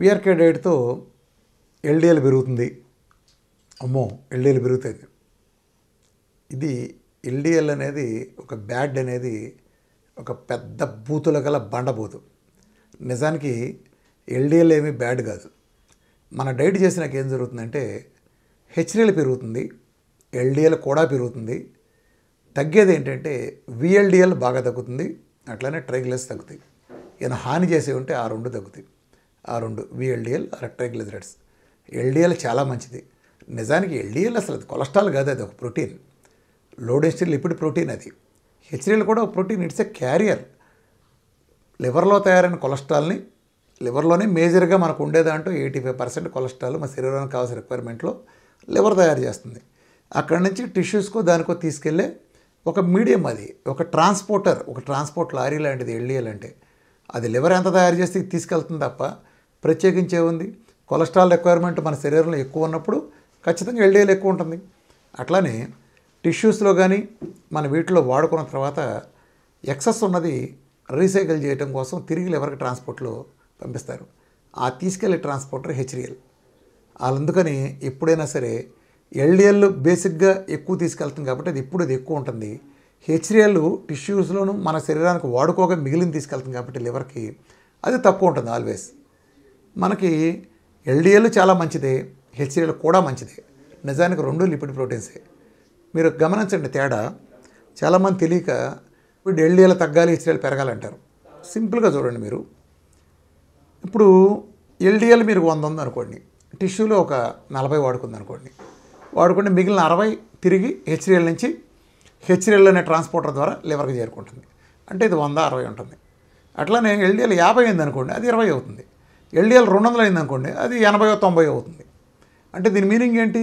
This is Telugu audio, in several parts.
విఆర్కే డైట్తో ఎల్డిఎల్ పెరుగుతుంది అమ్మో ఎల్డిఎల్ పెరుగుతుంది ఇది ఎల్డిఎల్ అనేది ఒక బ్యాడ్ అనేది ఒక పెద్ద బూతుల గల బండబూతు నిజానికి ఎల్డిఎల్ ఏమీ బ్యాడ్ కాదు మన డైట్ చేసినాక ఏం జరుగుతుందంటే హెచ్డిఎల్ పెరుగుతుంది ఎల్డిఎల్ కూడా పెరుగుతుంది తగ్గేది ఏంటంటే విఎల్డిఎల్ బాగా తగ్గుతుంది అట్లానే ట్రైగ్లెస్ తగ్గుతాయి ఏదైనా హాని చేసే ఉంటే ఆ రెండు తగ్గుతాయి ఆ రెండు విఎల్డిఎల్ రెక్ట్రైగ్లిజరైడ్స్ ఎల్డిఎల్ చాలా మంచిది నిజానికి ఎల్డిఎల్ అసలు అది కొలెస్ట్రాల్ కాదు అది ఒక protein low density lipid protein అది హెచ్డిఎల్ కూడా ఒక ప్రోటీన్ ఇట్స్ ఎ క్యారియర్ లివర్లో తయారైన కొలెస్ట్రాల్ని లివర్లోనే మేజర్గా మనకు ఉండేదాంటూ ఎయిటీ ఫైవ్ పర్సెంట్ కొలెస్ట్రాల్ మన శరీరానికి కావాల్సిన రిక్వైర్మెంట్లో లివర్ తయారు చేస్తుంది అక్కడి నుంచి టిష్యూస్కో దానికో తీసుకెళ్ళే ఒక మీడియం అది ఒక ట్రాన్స్పోర్టర్ ఒక ట్రాన్స్పోర్ట్ లారీ లాంటిది ఎల్డిఎల్ అంటే అది లివర్ ఎంత తయారు చేస్తే తీసుకెళ్తుంది తప్ప ప్రత్యేకించే ఉంది కొలెస్ట్రాల్ రిక్వైర్మెంట్ మన శరీరంలో ఎక్కువ ఉన్నప్పుడు ఖచ్చితంగా ఎల్డీఎల్ ఎక్కువ ఉంటుంది అట్లానే టిష్యూస్లో కానీ మన వీటిలో వాడుకున్న తర్వాత ఎక్సెస్ ఉన్నది రీసైకిల్ చేయడం కోసం తిరిగి లివర్కి ట్రాన్స్పోర్ట్లో పంపిస్తారు ఆ తీసుకెళ్లే ట్రాన్స్పోర్టర్ హెచ్రియల్ అందుకని ఎప్పుడైనా సరే ఎల్డిఎల్ బేసిక్గా ఎక్కువ తీసుకెళ్తుంది కాబట్టి అది ఇప్పుడు అది ఎక్కువ ఉంటుంది హెచ్రియల్ టిష్యూస్లోనూ మన శరీరానికి వాడుకోగా మిగిలిన తీసుకెళ్తుంది కాబట్టి లివర్కి అది తక్కువ ఉంటుంది ఆల్వేస్ మనకి ఎల్డిఎల్ చాలా మంచిదే హెచ్సిఎల్ కూడా మంచిదే నిజానికి రెండు లిపిడ్ ప్రోటీన్సే మీరు గమనించండి తేడా చాలామంది తెలియక ఇప్పుడు ఎల్డిఎల్ తగ్గాలి హెచ్డిఎల్ పెరగాలంటారు సింపుల్గా చూడండి మీరు ఇప్పుడు ఎల్డిఎల్ మీరు వంద ఉంది అనుకోండి టిష్యూలో ఒక నలభై వాడుకుంది అనుకోండి వాడుకుంటే మిగిలిన అరవై తిరిగి హెచ్డిఎల్ నుంచి హెచ్డిఎల్ అనే ట్రాన్స్పోర్టర్ ద్వారా లివర్కి చేరుకుంటుంది అంటే ఇది వంద అరవై ఉంటుంది అట్లానే ఎల్డిఎల్ యాభై అయింది అనుకోండి అది ఇరవై అవుతుంది ఎల్డీఎల్ రెండు వందలు అయింది అనుకోండి అది ఎనభై తొంభై అవుతుంది అంటే దీని మీనింగ్ ఏంటి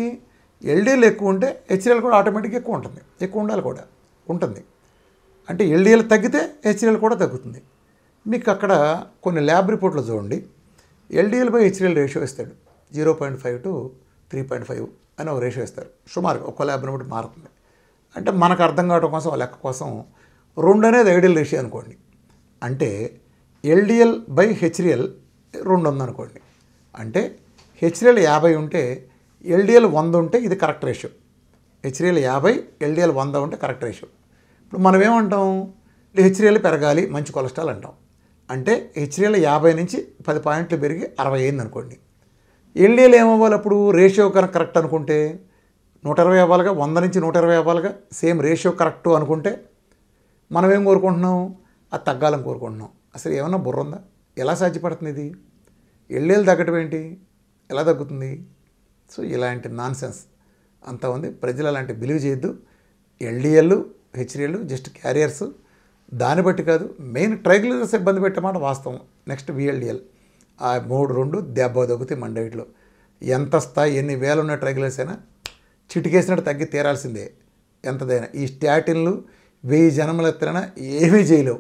ఎల్డీఎల్ ఎక్కువ ఉంటే హెచ్డిఎల్ కూడా ఆటోమేటిక్గా ఎక్కువ ఉంటుంది ఎక్కువ ఉండాలి కూడా ఉంటుంది అంటే ఎల్డిఎల్ తగ్గితే హెచ్డిఎల్ కూడా తగ్గుతుంది మీకు అక్కడ కొన్ని ల్యాబ్ రిపోర్ట్లు చూడండి ఎల్డిఎల్ బై హెచ్డిఎల్ రేషియో ఇస్తాడు zero point five to three point five అని ఒక రేషియో ఇస్తారు సుమారుగా ఒక్క ల్యాబ్ని బట్టి మారుతుంది అంటే మనకు అర్థం కావడం కోసం లెక్క కోసం రెండు అనేది ఐడియల్ రేషియో అనుకోండి అంటే ఎల్డిఎల్ బై హెచ్డిఎల్ రెండు ఉందనుకోండి అంటే హెచ్డిఎల్ యాభై ఉంటే ఎల్డిఎల్ వంద ఉంటే ఇది కరెక్ట్ రేషియో హెచ్డిఎల్ యాభై ఎల్డిఎల్ వంద ఉంటే కరెక్ట్ రేషియో ఇప్పుడు మనం ఏమంటాం హెచ్డిఎల్ పెరగాలి మంచి కొలెస్ట్రాల్ అంటాం అంటే హెచ్డిఎల్ యాభై నుంచి పది పాయింట్లు పెరిగి అరవై అయింది అనుకోండి ఎల్డిఎల్ ఏమవ్వాలి అప్పుడు రేషియో కనుక కరెక్ట్ అనుకుంటే నూట ఇరవై అవ్వాలిగా వంద నుంచి నూట ఇరవై అవ్వాలిగా సేమ్ రేషియో కరెక్టు అనుకుంటే మనం ఏం కోరుకుంటున్నాం అది తగ్గాలని కోరుకుంటున్నాం అసలు ఏమైనా బుర్ర ఉందా ఎలా సాధ్యపడుతుంది ఇది ఎళ్ళేళ్ళు తగ్గడం ఏంటి ఎలా తగ్గుతుంది సో ఇలాంటి నాన్ సెన్స్ అంతా ఉంది ప్రజలు అలాంటి బిలీవ్ చేయొద్దు ఎల్డీఎల్లు హెచ్డిఎల్ జస్ట్ క్యారియర్స్ దాన్ని బట్టి కాదు మెయిన్ ట్రైగ్లర్స్ ఇబ్బంది పెట్టమాట వాస్తవం నెక్స్ట్ విఎల్డిఎల్ ఆ మూడు రెండు దెబ్బ తగ్గుతాయి మండవిట్లో ఎంత స్థాయి ఎన్ని వేలు ఉన్న ట్రైగ్లర్స్ అయినా చిటికేసినట్టు తగ్గి తీరాల్సిందే ఎంతదైనా ఈ స్టాటిన్లు వెయ్యి జనముల ఎత్తినా ఏమీ చేయలేవు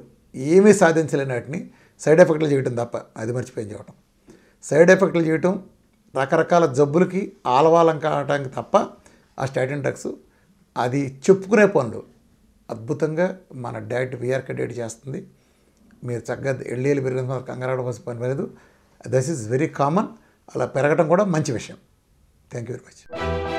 ఏమీ సాధించలేని వాటిని సైడ్ ఎఫెక్ట్లు చేయటం తప్ప అది మర్చిపోయింది చేయటం సైడ్ ఎఫెక్ట్లు చేయటం రకరకాల జబ్బులకి ఆలవాలం కావడానికి తప్ప ఆ స్టాటిన్ డ్రగ్స్ అది చెప్పుకునే పనులు అద్భుతంగా మన డైట్ వీఆర్కే డైట్ చేస్తుంది మీరు చక్కగా ఎల్లీలు పెరిగిన కంగారు అవసరం పని లేదు దస్ ఈజ్ వెరీ కామన్ అలా పెరగడం కూడా మంచి విషయం థ్యాంక్ యూ వెరీ మచ్